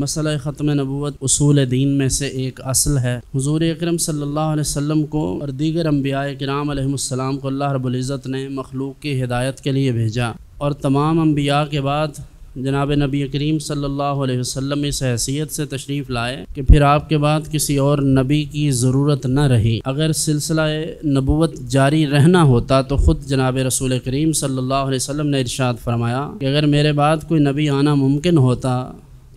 muscle ख़त्म नबूत असूल दीन में से एक असल है हजूर अक्रम सम को और दीगर अम्बिया कराम को अल्लाह रबुल्ज़त ने मखलूक की हिदायत के लिए भेजा और तमाम अम्बिया के बाद जनाब नबी करीम सल्ला वसम इस हैसियत से तशरीफ़ लाए कि फिर आपके बाद किसी और नबी की ज़रूरत न रही अगर सिलसिला नबूत जारी रहना होता तो ख़ुद जनाब रसूल करीम सल्ला वसम ने इरशाद फरमाया कि अगर मेरे बाद कोई नबी आना मुमकिन होता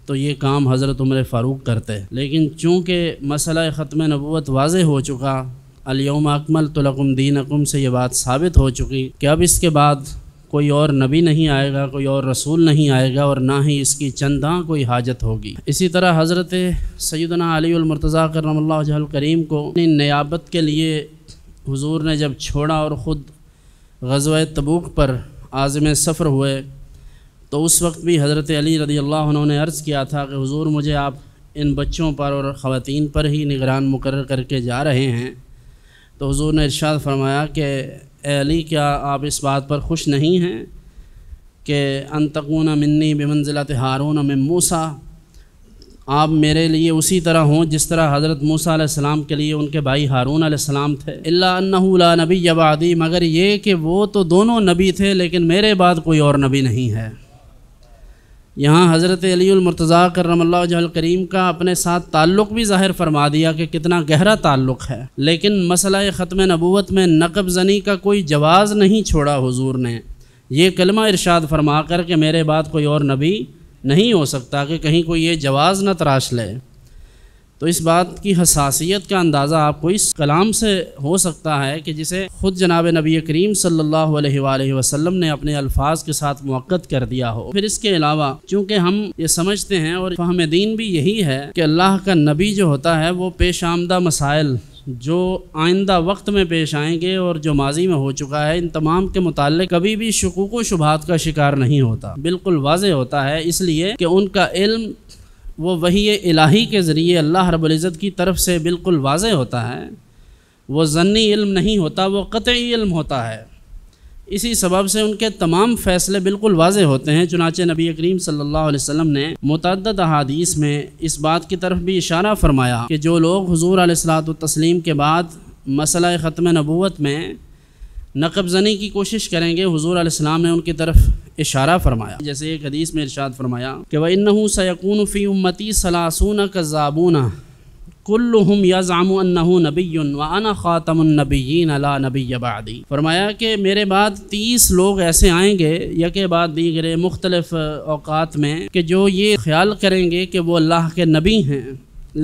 तो ये काम हज़रत उमर फ़ारूक करते लेकिन चूँकि मसला ख़त्म नबूत वाज हो चुका अलियम अकमल तलकुम दीन अकुम से ये बात साबित हो चुकी कि अब इसके बाद कोई और नबी नहीं आएगा कोई और रसूल नहीं आएगा और ना ही इसकी चंदा कोई हाजत होगी इसी तरह हज़रत सैदना अलीमरतज़ा करम करीम को अपनी नयाबत के लिए हुजूर ने जब छोड़ा और ख़ुद गजवा तबूक पर आज़म सफ़र हुए तो उस वक्त भी हज़रत अली रदी अल्लाह उन्होंने अर्ज़ किया था कि हुजूर मुझे आप इन बच्चों पर और ख़वान पर ही निगरान मुकर करके जा रहे हैं तो हुजूर ने इरशाद फरमाया कि अली क्या आप इस बात पर खुश नहीं हैं कि अनतकून मन्नी मंज़िला हारून में मूसा आप मेरे लिए उसी तरह हों जिस तरह हज़रत मूसा सलाम के लिए उनके भाई हारून आसमाम थे अल्ला नबी यबादी मगर ये कि वो तो दोनों नबी थे लेकिन मेरे बाद कोई और नबी नहीं है यहाँ हज़रत अलीमरतज़ा करम करीम का अपने साथ ताल्लुक़ भी ज़ाहिर फरमा दिया कि कितना गहरा ताल्लुक़ है लेकिन मसला ख़त्म नबूत में नकब जनी का कोई जवाज़ नहीं छोड़ा हुजूर ने यह कलमा इरशाद फरमा कर के मेरे बाद कोई और नबी नहीं हो सकता कि कहीं कोई ये जवाज़ न तराश ले तो इस बात की हसासियत का अंदाज़ा आपको इस कलाम से हो सकता है कि जिसे ख़ुद जनाब नबी करीम सल्लल्लाहु अलैहि वसल्लम ने अपने अल्फाज के साथ मुक़द कर दिया हो फिर इसके अलावा चूँकि हम ये समझते हैं और फहम दीन भी यही है कि अल्लाह का नबी जो होता है वो पेश आमदा मसाइल जो आइंदा वक्त में पेश आएंगे और जो माजी में हो चुका है इन तमाम के मुताल कभी भी शकूक शुभात का शिकार नहीं होता बिल्कुल वाज होता है इसलिए कि उनका इल्म वो वही इलाही के ज़रिए अल्लाह रब्ज़त की तरफ से बिल्कुल वाज होता है वो ज़न्नी इल्म नहीं होता वो कतई इल्म होता है इसी सबब से उनके तमाम फ़ैसले बिल्कुल वाज होते हैं चुनाचे नबी करीम सल्लल्लाहु अलैहि वसल्लम ने मतद अहादीस में इस बात की तरफ भी इशारा फरमाया कि जो लोग हजूर तस्लीम के बाद मसला ख़त्म नबूत में नकबजनी की कोशिश करेंगे हजूर ने उनकी तरफ इशारा फरमाया जैसे एक हदीस में इरशाद फरमाया कि वह इन सयकून फ़ी उम्मती सलासून कज़ाबूना कुल्लुहुम यज़ामु अन्नहु नबिय्युन व अना खातमुन नबिय्यिन ला नबिय्य बअदी फरमाया कि मेरे बाद तीस लोग ऐसे आएंगे यके बाद दीगरे मुख्तलिफ अवकात में कि जो ये ख्याल करेंगे कि वो अल्लाह के नबी हैं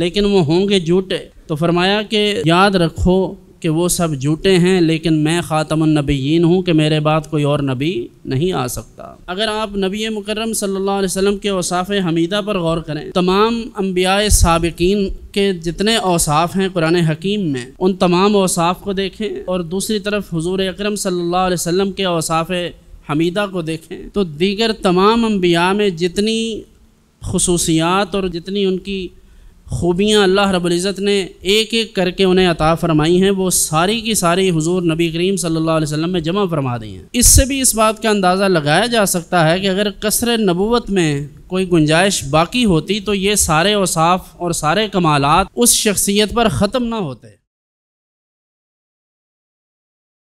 लेकिन वो होंगे झूठे तो फरमाया कि याद रखो कि वो सब झूठे हैं लेकिन मैं ख़ातमनबीन हूँ कि मेरे बाद कोई और नबी नहीं आ सकता अगर आप नबी मुकर्रम सल्लल्लाहु अलैहि वसल्लम के औसाफ़ हमीदा पर गौर करें तमाम अम्बिया सबकिन के जितने औसाफ़ हैं कुरान हकीम में उन तमाम औसाफ़ को देखें और दूसरी तरफ हजूर अक्रम सल्ला के औसाफ़ हमीदा को देखें तो दीगर तमाम अम्बिया में जितनी खसूसियात और जितनी उनकी ख़ूबियाँ अल्लाह रब्ज़त ने एक एक करके उन्हें अता फ़रमाई हैं वो सारी की सारी हुजूर नबी करीम सल्लल्लाहु अलैहि वसल्लम में जमा फरमा दी हैं इससे भी इस बात का अंदाज़ा लगाया जा सकता है कि अगर कसर नबूत में कोई गुंजाइश बाकी होती तो ये सारे औसाफ और सारे कमालत उस शख्सियत पर ख़त्म ना होते